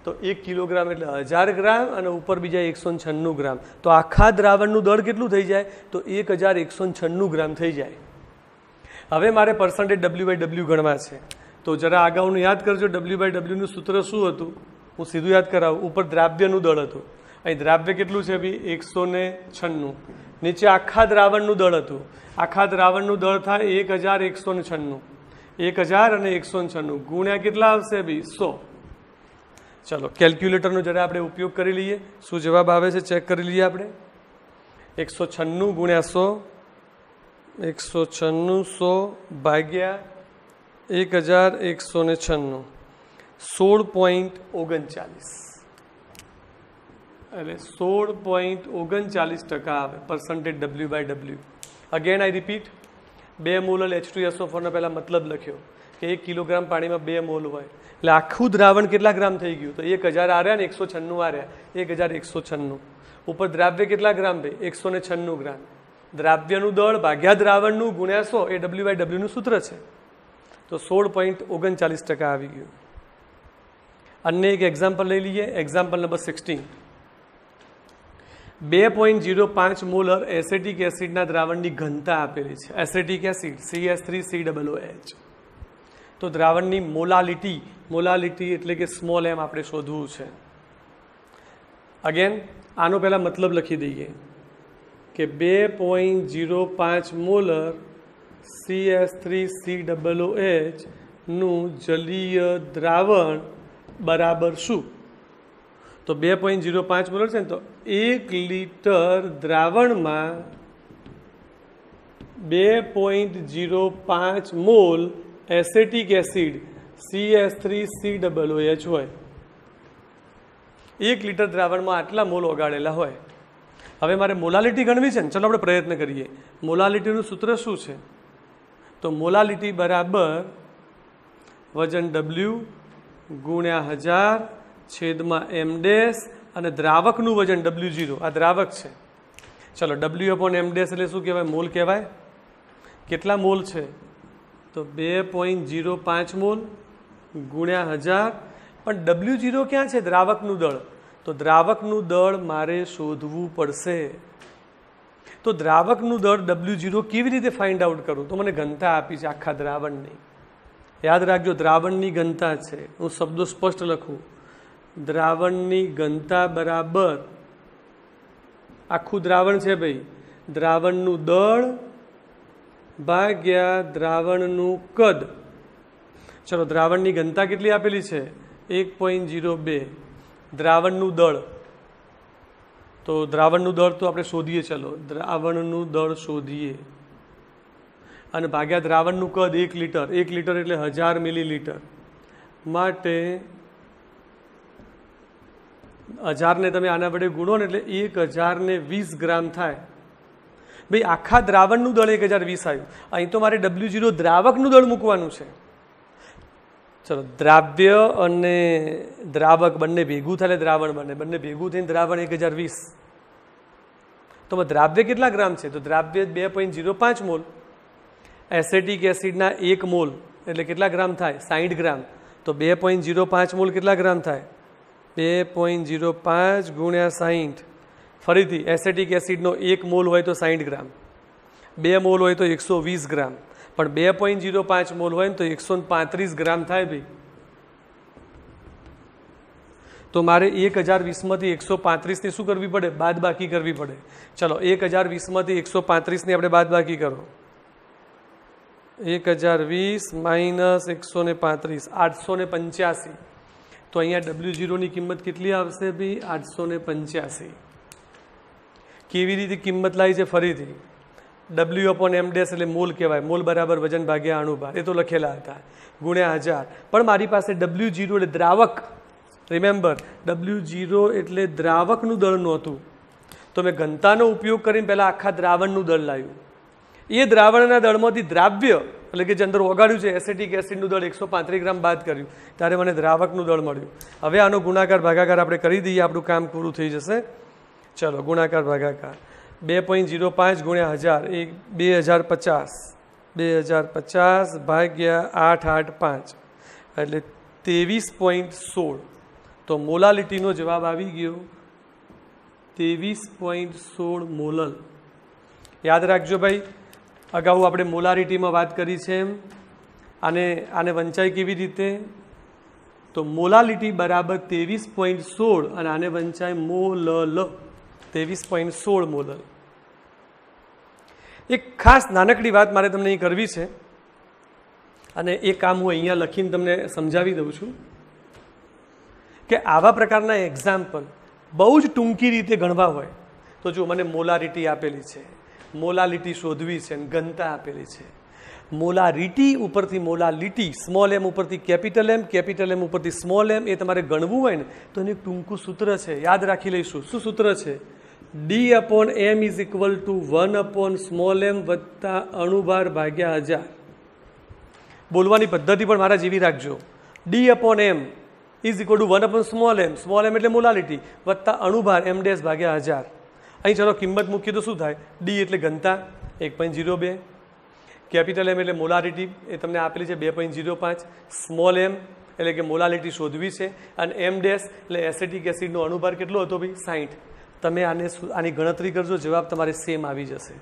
તો એક કિલોગ્રામ એટલે હજાર ગ્રામ અને ઉપર બીજા એકસો છન્નું ગ્રામ તો આખા દ્રાવણનું દળ કેટલું થઈ જાય તો એક હજાર એકસો છન્નું ગ્રામ થઈ જાય હવે મારે પર્સન્ટેજ ડબલ્યુ બાય ડબલ્યુ ગણવા છે તો જરા અગાઉનું યાદ કરજો ડબલ્યુ બાય ડબલ્યુનું સૂત્ર શું હતું હું સીધું યાદ કરાવું ઉપર દ્રાવ્યનું દળ હતું અહીં દ્રાવ્ય કેટલું છે ભાઈ એકસો ને છન્નું નીચે આખા દ્રાવણનું દળ હતું આખા દ્રાવણનું દળ થાય એક હજાર એકસો ને છન્નું એક હજાર અને એકસો છન્નું ગુણ્યા કેટલા આવશે ભાઈ સો ચાલો કેલ્ક્યુલેટરનો જ્યારે આપણે ઉપયોગ કરી લઈએ શું જવાબ આવે છે ચેક કરી લઈએ આપણે એકસો છન્નું ગુણ્યા સો એકસો છન્નું સો ભાગ્યા એક હજાર એકસો ને છન્નું સોળ પોઈન્ટ ઓગણચાલીસ એટલે સોળ પોઈન્ટ ઓગણચાલીસ ટકા આવે percentage W by W again I repeat બે મોલલ એચ ટુ એસ ફોરનો પહેલાં મતલબ લખ્યો કે એક કિલોગ્રામ પાણીમાં બે મોલ હોય એટલે આખું દ્રાવણ કેટલા ગ્રામ થઈ ગયું તો એક હજાર આર્યા ને એકસો છન્નું આર્યા એક હજાર એકસો છન્નું ઉપર દ્રાવ્ય કેટલા ગ્રામ ભાઈ એકસો ને છન્નું ગ્રામ દ્રાવ્યનું દળ ભાગ્યા દ્રાવણનું ગુણ્યાસો એ ડબલ્યુ બાય ડબલ્યુનું સૂત્ર છે તો સોળ પોઈન્ટ ઓગણચાલીસ ટકા આવી ગયું અન્ય એક એક્ઝામ્પલ લઈ લઈએ એક્ઝામ્પલ નંબર સિક્સટીન બે પોઈન્ટ જીરો પાંચ મોલર એસેટિક એસિડના દ્રાવણની ઘનતા આપેલી છે acetic acid C S three C double H તો દ્રાવણની મોલાલિટી મોલાલિટી એટલે કે સ્મોલ એમ આપણે શોધવું છે અગેન આનો પહેલાં મતલબ લખી દઈએ કે બે પોઈન્ટ જીરો પાંચ molar C S three C double O એચનું જલીય દ્રાવણ બરાબર શું તો બે પોઈન્ટ જીરો પાંચ મોલર છે ને તો એક લીટર દ્રાવણમાં બે પોઈન્ટ જીરો પાંચ mole acetic acid C S three C double H હોય એક લીટર દ્રાવણમાં આટલા મોલ ઓગાળેલા હોય હવે મારે મોલાલિટી ગણવી છે ને ચલો આપણે પ્રયત્ન કરીએ મોલાલિટીનું સૂત્ર શું છે તો મોલાલિટી બરાબર વજન ડબલ્યુ ગુણ્યા હજાર છેદમાં એમ ડેસ અને દ્રાવકનું વજન ડબલ્યુ જીરો આ દ્રાવક છે ચલો ડબલ્યુ અપોન એમ ડેસ એટલે શું કહેવાય મોલ કહેવાય કેટલા મોલ છે તો બે પોઈન્ટ જીરો પાંચ મોલ ગુણ્યા હજાર પણ ડબલ્યુ જીરો ક્યાં છે દ્રાવકનું દળ તો દ્રાવકનું દળ મારે શોધવું પડશે તો દ્રાવકનું દળ ડબલ્યુ જીરો કેવી રીતે ફાઇન્ડ આઉટ કરું તો મને ઘનતા આપી છે આખા દ્રાવણની યાદ રાખજો દ્રાવણની ઘનતા છે હું શબ્દો સ્પષ્ટ લખું દ્રાવણની ઘનતા બરાબર આખું દ્રાવણ છે ભાઈ દ્રાવણનું દળ ભાગ્યા દ્રાવણનું કદ ચલો દ્રાવણની ઘનતા કેટલી આપેલી છે એક પોઈન્ટ જીરો બે દ્રાવણનું દળ તો દ્રાવણનું દળ તો આપણે શોધીએ ચલો દ્રાવણનું દળ શોધીએ અને ભાગ્યા દ્રાવણનું કદ એક લીટર એક લીટર એટલે હજાર મિલીલીટર માટે હજારને તમે આના વડે ગુણો ને એટલે એક હજારને વીસ ગ્રામ થાય ભાઈ આખા દ્રાવણનું દળ એક હજાર વીસ આવ્યું અહીં તો મારે ડબલ્યુ જીરો દ્રાવકનું દળ મૂકવાનું છે ચલો દ્રાવ્ય અને દ્રાવક બંને ભેગું થાય દ્રાવણ બને બંને ભેગું થઈને દ્રાવણ એક હજાર વીસ તો દ્રાવ્ય કેટલા ગ્રામ છે તો દ્રાવ્ય બે પોઈન્ટ જીરો પાંચ મોલ એસેટિક એસિડના એક મોલ એટલે કેટલા ગ્રામ થાય સાઠ ગ્રામ તો બે પોઈન્ટ જીરો પાંચ મોલ કેટલા ગ્રામ થાય બે પોઈન્ટ જીરો પાંચ ગુણ્યા સાહીઠ फरी एसेटिक एसिडन एक मोल हो तो साइठ ग्राम बे मोल हो तो एक सौ वीस ग्राम पर बे पॉइंट जीरो पांच मोल हो तो एक सौ पात ग्राम थे भाई तो मैं एक हज़ार वीस में एक सौ पात शू करी पड़े बाद बाकी करवी पड़े चलो एक हज़ार वीस में एक सौ पात बाद बाकी करो एक हज़ार वीस माइनस एक सौ पात आठ सौ पंचासी तो अँ डब्ल्यू जीरो की किंमत के आठ सौ पंचासी કેવી રીતે કિંમત લાવી છે ફરીથી ડબલ્યુ અપોન એમ ડેસ એટલે મોલ કહેવાય મોલ બરાબર વજન ભાગ્યા અણુભાર એ તો લખેલા હતા ગુણ્યા હજાર પણ મારી પાસે ડબલ્યુ જીરો એટલે દ્રાવક રિમેમ્બર ડબલ્યુ જીરો એટલે દ્રાવકનું દળ નહોતું તો મેં ઘનતાનો ઉપયોગ કરીને પહેલાં આખા દ્રાવણનું દળ લાવ્યું એ દ્રાવણના દળમાંથી દ્રાવ્ય એટલે કે જે અંદર ઓગાડ્યું છે એસેટિક એસિડનું દળ એકસો પાંત્રીસ ગ્રામ બાદ કર્યું ત્યારે મને દ્રાવકનું દળ મળ્યું હવે આનો ગુણાકાર ભાગાકાર આપણે કરી દઈએ આપણું કામ પૂરું થઈ જશે ચલો ગુણાકાર ભાગાકાર બે પોઈન્ટ જીરો પાંચ ગુણ્યા હજાર એ બે હજાર પચાસ બે હજાર પચાસ ભાગ્યા આઠ આઠ પાંચ એટલે ત્રેવીસ પોઈન્ટ સોળ તો મોલાલિટીનો જવાબ આવી ગયો ત્રેવીસ પોઈન્ટ સોળ મોલલ યાદ રાખજો ભાઈ અગાઉ આપણે મોલારિટીમાં વાત કરી છે એમ આને આને વંચાય કેવી રીતે તો મોલાલિટી બરાબર ત્રેવીસ પોઈન્ટ સોળ અને આને વંચાય મોલલ ત્રેવીસ પોઈન્ટ સોળ મોલર એક ખાસ નાનકડી વાત મારે તમને અહીં કરવી છે અને એ કામ હું અહીંયા લખીને તમને સમજાવી દઉં છું કે આવા પ્રકારના એક્ઝામ્પલ બહુ જ ટૂંકી રીતે ગણવા હોય તો જો મને મોલારિટી આપેલી છે મોલાલિટી શોધવી છે અને ઘનતા આપેલી છે મોલારિટી ઉપરથી મોલાલિટી સ્મોલ એમ ઉપરથી કેપિટલ એમ કેપિટલ એમ ઉપરથી સ્મોલ એમ એ તમારે ગણવું હોય ને તો એનું ટૂંકું સૂત્ર છે યાદ રાખી લઈશું શું સૂત્ર છે D upon M is equal to one upon small M વત્તા અણુભાર ભાગ્યા હજાર બોલવાની પદ્ધતિ પણ મારા જીવી રાખજો D upon M is equal to one upon small M small M એટલે મોલાલિટી વત્તા અણુભાર એમ ડેસ ભાગ્યા હજાર અહીં ચલો કિંમત મૂકીએ તો શું થાય ડી એટલે ઘનતા એક પોઈન્ટ ઝીરો બે કેપિટલ એમ એટલે મોલારિટી એ તમને આપેલી છે બે પોઈન્ટ ઝીરો પાંચ સ્મોલ એમ એટલે કે મોલાલિટી શોધવી છે અને એમ ડેસ એટલે એસેટિક એસિડનો અણુભાર કેટલો હતો ભાઈ સાહીઠ તમે આને આની ગણતરી કરજો જવાબ તમારે સેમ આવી જશે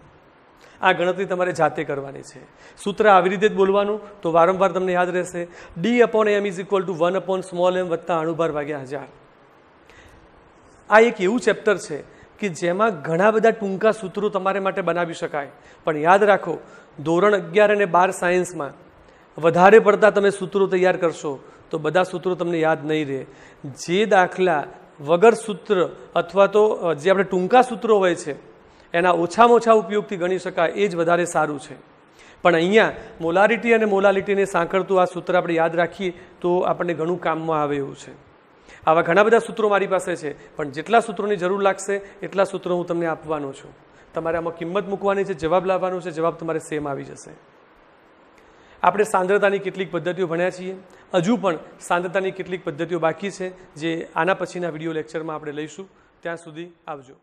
આ ગણતરી તમારે જાતે કરવાની છે સૂત્ર આવી રીતે જ બોલવાનું તો વારંવાર તમને યાદ રહેશે D upon M is equal to one upon small M વત્તા અણુભાર વાગ્યા હજાર આ એક એવું ચેપ્ટર છે કે જેમાં ઘણા બધા ટૂંકા સૂત્રો તમારે માટે બનાવી શકાય પણ યાદ રાખો ધોરણ અગિયાર અને બાર સાયન્સમાં વધારે પડતા તમે સૂત્રો તૈયાર કરશો તો બધા સૂત્રો તમને યાદ નહીં રહે જે દાખલા વગર સૂત્ર અથવા તો જે આપણે ટૂંકા સૂત્રો હોય છે એના ઓછામાં ઓછા ઉપયોગથી ગણી શકાય એ જ વધારે સારું છે પણ અહીંયા મોલારિટી અને મોલાલિટીને સાંકળતું આ સૂત્ર આપણે યાદ રાખીએ તો આપણને ઘણું કામમાં આવે એવું છે આવા ઘણા બધા સૂત્રો મારી પાસે છે પણ જેટલા સૂત્રોની જરૂર લાગશે એટલા સૂત્રો હું તમને આપવાનો છું તમારે આમાં કિંમત મૂકવાની છે જવાબ લાવવાનો છે જવાબ તમારે સેમ આવી જશે આપણે સાંદ્રતાની કેટલીક પદ્ધતિઓ ભણ્યા છીએ હજુ પણ સાંદ્રતાની કેટલીક પદ્ધતિઓ બાકી છે જે આના પછીના વિડીયો લેક્ચરમાં આપણે લઈશું ત્યાં સુધી આવજો